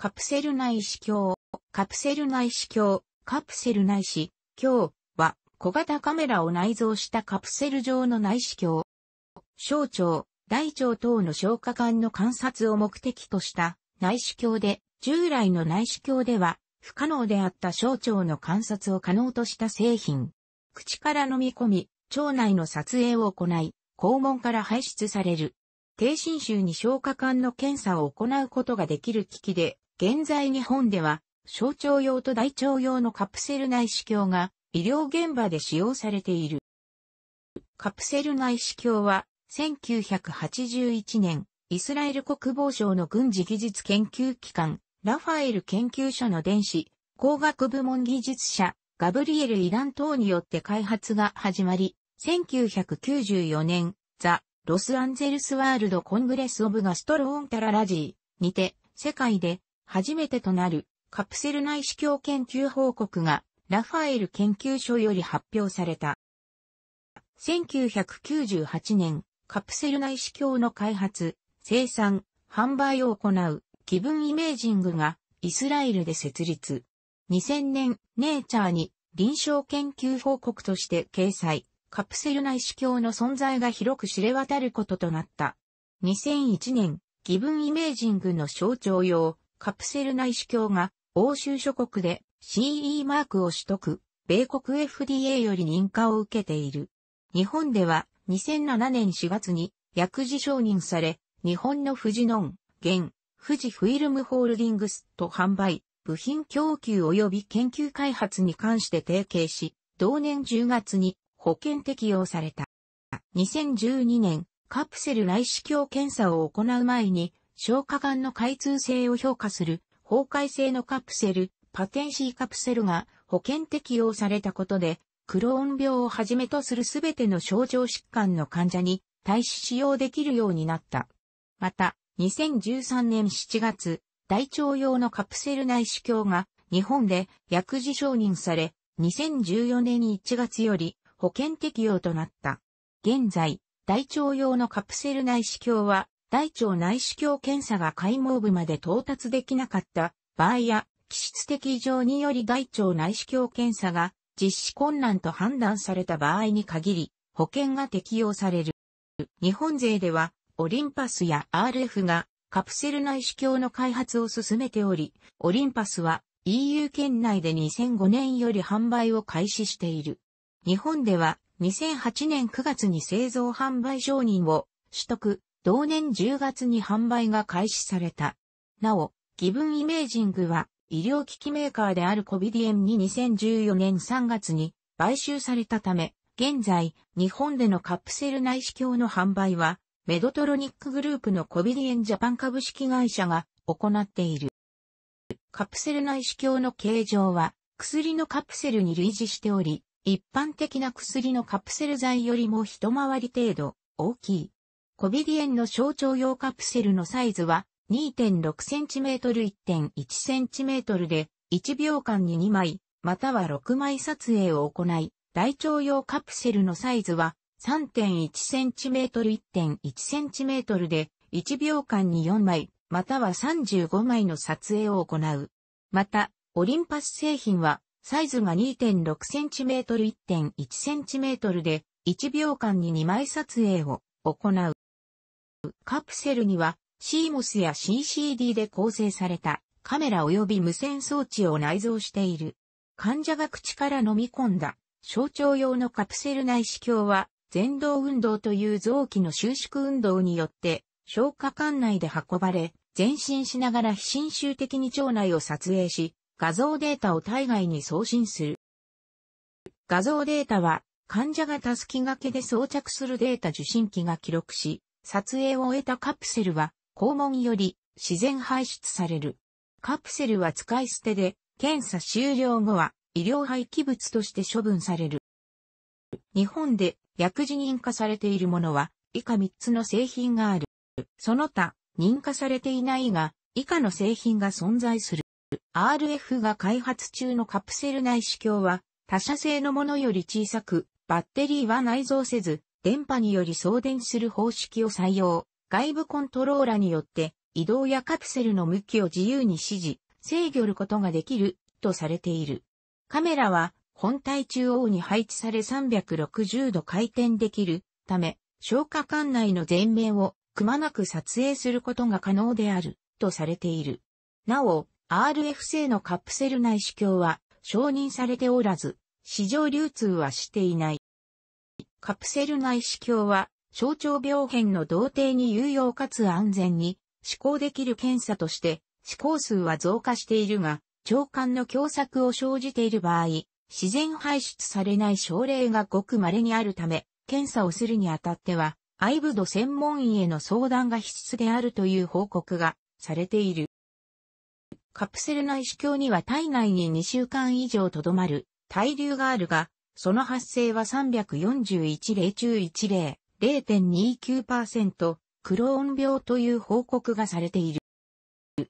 カプセル内視鏡、カプセル内視鏡、カプセル内視鏡は小型カメラを内蔵したカプセル状の内視鏡。小腸、大腸等の消化管の観察を目的とした内視鏡で、従来の内視鏡では不可能であった小腸の観察を可能とした製品。口から飲み込み、腸内の撮影を行い、肛門から排出される。低侵襲に消化管の検査を行うことができる機器で、現在日本では、小腸用と大腸用のカプセル内視鏡が医療現場で使用されている。カプセル内視鏡は、1981年、イスラエル国防省の軍事技術研究機関、ラファエル研究所の電子、工学部門技術者、ガブリエル・イラン等によって開発が始まり、1994年、ザ・ロスアンゼルスワールド・コングレス・オブ・ガストローン・タララジーにて、世界で初めてとなるカプセル内視鏡研究報告がラファエル研究所より発表された。1998年、カプセル内視鏡の開発、生産、販売を行う気分イメージングがイスラエルで設立。2000年、ネイチャーに臨床研究報告として掲載、カプセル内視鏡の存在が広く知れ渡ることとなった。2001年、気分イメージングの象徴用、カプセル内視鏡が欧州諸国で CE マークを取得、米国 FDA より認可を受けている。日本では2007年4月に薬事承認され、日本の富士ノン、現、富士フィルムホールディングスと販売、部品供給及び研究開発に関して提携し、同年10月に保険適用された。2012年、カプセル内視鏡検査を行う前に、消化管の開通性を評価する崩壊性のカプセル、パテンシーカプセルが保険適用されたことで、クローン病をはじめとするすべての症状疾患の患者に対し使用できるようになった。また、2013年7月、大腸用のカプセル内視鏡が日本で薬事承認され、2014年1月より保険適用となった。現在、大腸用のカプセル内視鏡は大腸内視鏡検査が解剖部まで到達できなかった場合や、気質的異常により大腸内視鏡検査が実施困難と判断された場合に限り、保険が適用される。日本勢では、オリンパスや RF がカプセル内視鏡の開発を進めており、オリンパスは EU 圏内で2005年より販売を開始している。日本では2008年9月に製造販売承認を取得、同年10月に販売が開始された。なお、ギブンイメージングは、医療機器メーカーであるコビディエンに2014年3月に買収されたため、現在、日本でのカプセル内視鏡の販売は、メドトロニックグループのコビディエンジャパン株式会社が行っている。カプセル内視鏡の形状は、薬のカプセルに類似しており、一般的な薬のカプセル剤よりも一回り程度大きい。コビディエンの象徴用カプセルのサイズは 2.6cm1.1cm で1秒間に2枚、または6枚撮影を行い、大腸用カプセルのサイズは 3.1cm1.1cm で1秒間に4枚、または35枚の撮影を行う。また、オリンパス製品はサイズが 2.6cm1.1cm で1秒間に2枚撮影を行う。カプセルには CMOS や CCD で構成されたカメラ及び無線装置を内蔵している。患者が口から飲み込んだ象徴用のカプセル内視鏡は前動運動という臓器の収縮運動によって消化管内で運ばれ前進しながら非侵襲的に腸内を撮影し画像データを体外に送信する。画像データは患者がタスキ掛けで装着するデータ受信機が記録し、撮影を終えたカプセルは、肛門より自然排出される。カプセルは使い捨てで、検査終了後は医療廃棄物として処分される。日本で薬事認可されているものは以下3つの製品がある。その他、認可されていないが、以下の製品が存在する。RF が開発中のカプセル内視鏡は、他社製のものより小さく、バッテリーは内蔵せず、電波により送電する方式を採用、外部コントローラによって移動やカプセルの向きを自由に指示、制御ることができるとされている。カメラは本体中央に配置され360度回転できるため、消火管内の全面をくまなく撮影することが可能であるとされている。なお、RF 製のカプセル内視鏡は承認されておらず、市場流通はしていない。カプセル内視鏡は、小腸病変の同定に有用かつ安全に、試行できる検査として、試行数は増加しているが、腸管の狭窄を生じている場合、自然排出されない症例がごく稀にあるため、検査をするにあたっては、アイブド専門医への相談が必須であるという報告がされている。カプセル内視鏡には体内に2週間以上とどまる滞留があるが、その発生は341例中1例、0.29%、クローン病という報告がされている。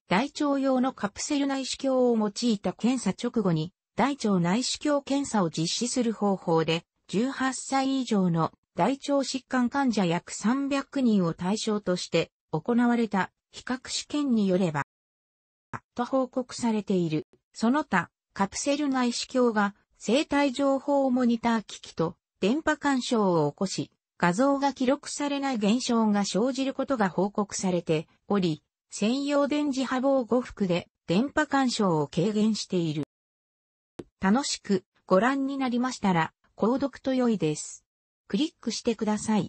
大腸用のカプセル内視鏡を用いた検査直後に、大腸内視鏡検査を実施する方法で、18歳以上の大腸疾患患者約300人を対象として行われた比較試験によれば、と報告されている。その他、カプセル内視鏡が生体情報モニター機器と電波干渉を起こし、画像が記録されない現象が生じることが報告されており、専用電磁波防護服で電波干渉を軽減している。楽しくご覧になりましたら、購読と良いです。クリックしてください。